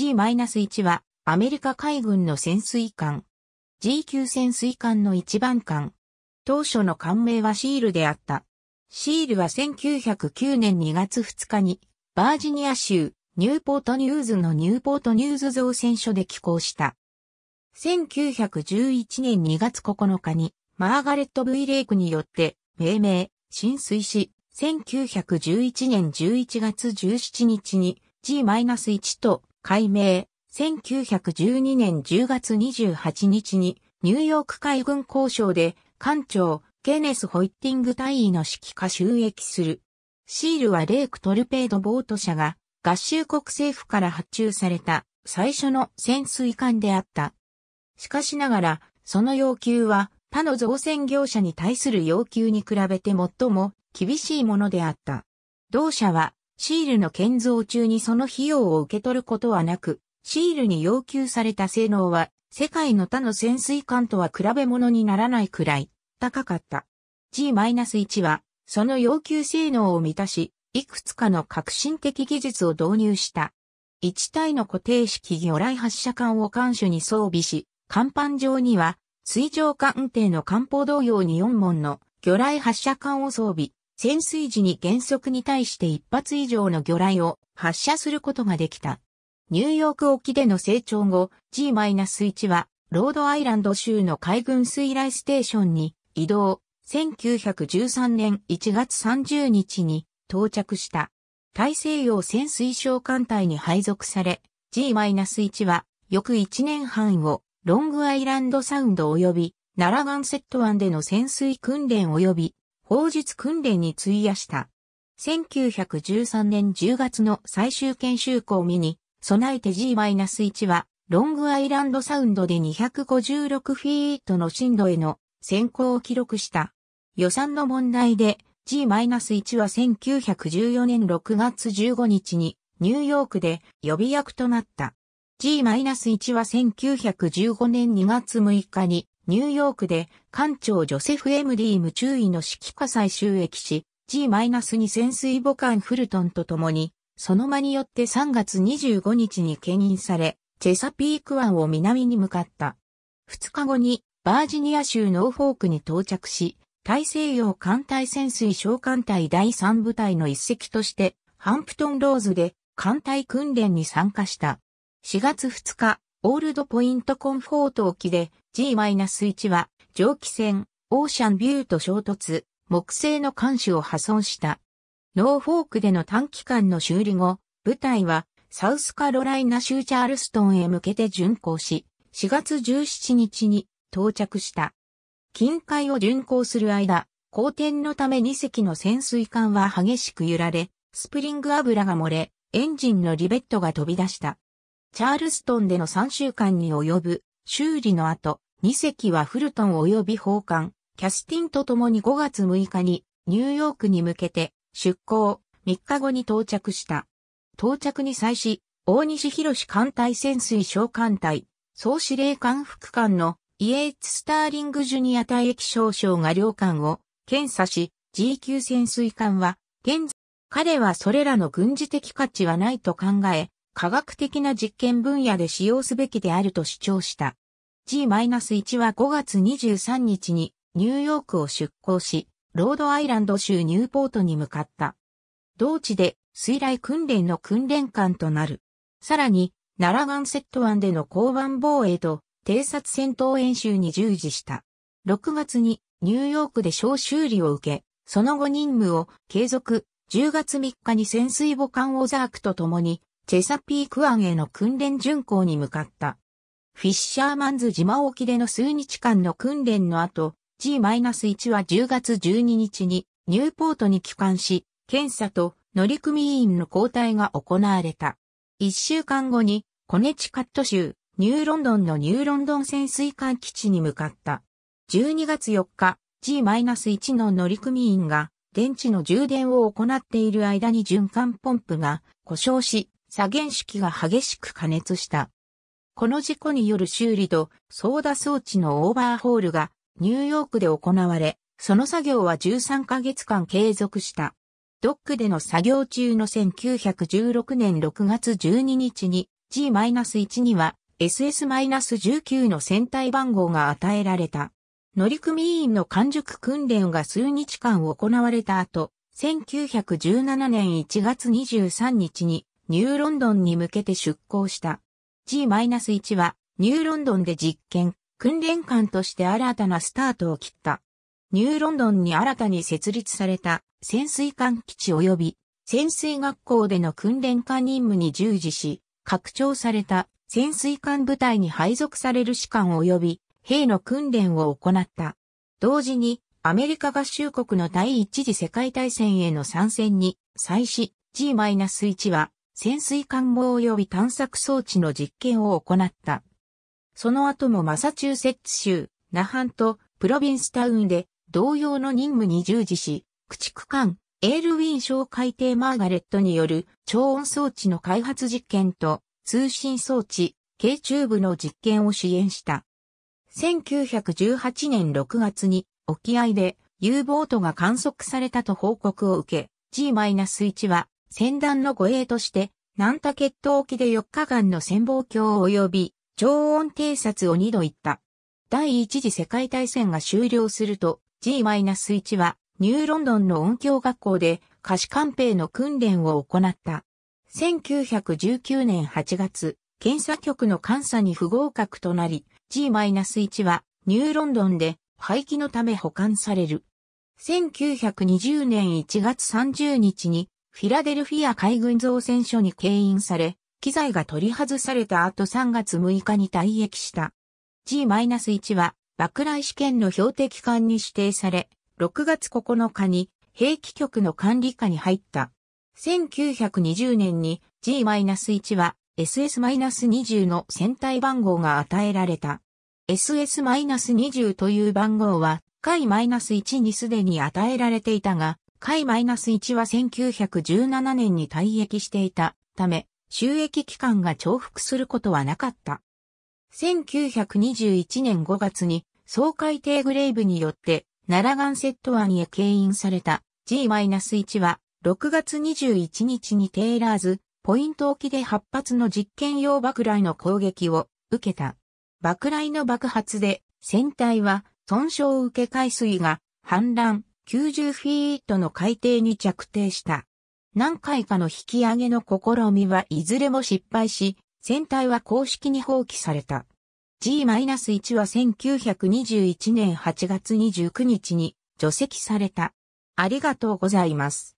G-1 は、アメリカ海軍の潜水艦。G 級潜水艦の一番艦。当初の艦名はシールであった。シールは1909年2月2日に、バージニア州、ニューポートニューズのニューポートニューズ造船所で寄港した。1911年2月9日に、マーガレット・ブイ・レイクによって、命名、浸水し、1911年11月17日に G-1 と改名、1912年10月28日にニューヨーク海軍交渉で艦長ケネス・ホイッティング大尉の指揮下収益する。シールはレイクトルペードボート社が合衆国政府から発注された最初の潜水艦であった。しかしながら、その要求は他の造船業者に対する要求に比べて最も厳しいものであった。同社はシールの建造中にその費用を受け取ることはなく、シールに要求された性能は世界の他の潜水艦とは比べ物にならないくらい高かった。G-1 はその要求性能を満たし、いくつかの革新的技術を導入した。1体の固定式魚雷発射管を艦首に装備し、甲板上には水上艦艇の艦砲同様に4門の魚雷発射管を装備、潜水時に原則に対して一発以上の魚雷を発射することができた。ニューヨーク沖での成長後、G-1 は、ロードアイランド州の海軍水雷ステーションに移動、1913年1月30日に到着した。大西洋潜水小艦隊に配属され、G-1 は、翌1年半を、ロングアイランドサウンド及び、ナラガンセット湾での潜水訓練及び、砲術訓練に費やした。1913年10月の最終研修校見に、備えて G-1 は、ロングアイランドサウンドで256フィートの震度への先行を記録した。予算の問題で G-1 は1914年6月15日にニューヨークで予備役となった。G-1 は1915年2月6日にニューヨークで艦長ジョセフ・ M・ ーム注意の指揮下最終駅し、G-2 潜水母艦フルトンと共に、その間によって3月25日に牽引され、チェサピーク湾を南に向かった。2日後に、バージニア州ノーフォークに到着し、大西洋艦隊潜水小艦隊第3部隊の一隻として、ハンプトンローズで艦隊訓練に参加した。4月2日、オールドポイントコンフォート沖で G-1 は蒸気船オーシャンビューと衝突、木製の艦首を破損した。ノーフォークでの短期間の修理後、部隊はサウスカロライナ州チャールストンへ向けて巡航し、4月17日に到着した。近海を巡航する間、航天のため2隻の潜水艦は激しく揺られ、スプリング油が漏れ、エンジンのリベットが飛び出した。チャールストンでの3週間に及ぶ修理の後、2隻はフルトン及び奉還、キャスティンと共に5月6日にニューヨークに向けて出港、3日後に到着した。到着に際し、大西博艦隊潜水小艦隊、総司令官副官のイエーツ・スターリング・ジュニア退役少将が両艦を検査し、G 級潜水艦は、現在、彼はそれらの軍事的価値はないと考え、科学的な実験分野で使用すべきであると主張した。G-1 は5月23日にニューヨークを出港し、ロードアイランド州ニューポートに向かった。同地で水雷訓練の訓練艦となる。さらに、ナラガンセット湾での港湾防衛と偵察戦闘演習に従事した。6月にニューヨークで小修理を受け、その後任務を継続、10月3日に潜水母艦オザークと共に、チェサピーク湾への訓練巡航に向かった。フィッシャーマンズ島沖での数日間の訓練の後、G-1 は10月12日にニューポートに帰還し、検査と乗組員の交代が行われた。一週間後にコネチカット州ニューロンドンのニューロンドン潜水艦基地に向かった。12月4日、G-1 の乗組員が電池の充電を行っている間に循環ポンプが故障し、左舷式が激しく加熱した。この事故による修理と操舵装置のオーバーホールがニューヨークで行われ、その作業は13ヶ月間継続した。ドックでの作業中の1916年6月12日に G-1 には SS-19 の船体番号が与えられた。乗組員の完熟訓練が数日間行われた後、1917年1月23日にニューロンドンに向けて出港した。G-1 はニューロンドンで実験、訓練官として新たなスタートを切った。ニューロンドンに新たに設立された潜水艦基地及び潜水学校での訓練官任務に従事し、拡張された潜水艦部隊に配属される士官及び兵の訓練を行った。同時にアメリカ合衆国の第一次世界大戦への参戦に際し G-1 は潜水艦網及び探索装置の実験を行った。その後もマサチューセッツ州、ナハンとプロビンスタウンで同様の任務に従事し、駆逐艦、エールウィン小海底マーガレットによる超音装置の開発実験と通信装置、軽チューブの実験を支援した。1918年6月に沖合で U ボートが観測されたと報告を受け、G-1 は船団の護衛として、南多決闘沖で4日間の潜望鏡及び常温偵察を2度行った。第一次世界大戦が終了すると G-1 はニューロンドンの音響学校で可視官兵の訓練を行った。1919年8月、検査局の監査に不合格となり、G-1 はニューロンドンで廃棄のため保管される。1920年1月30日にフィラデルフィア海軍造船所に牽引され、機材が取り外された後3月6日に退役した。G-1 は、爆雷試験の標的艦に指定され、6月9日に兵器局の管理下に入った。1920年に G-1 は SS-20 の船体番号が与えられた。SS-20 という番号は、回 -1 にすでに与えられていたが、海 -1 は1917年に退役していたため、収益期間が重複することはなかった。1921年5月に、総海底グレイブによって、奈良ンセット湾へ牽引された G-1 は、6月21日にテイラーズ、ポイント沖で8発の実験用爆雷の攻撃を受けた。爆雷の爆発で、船体は損傷受け海水が氾濫、90フィートの海底に着底した。何回かの引き上げの試みはいずれも失敗し、船体は公式に放棄された。G-1 は1921年8月29日に除籍された。ありがとうございます。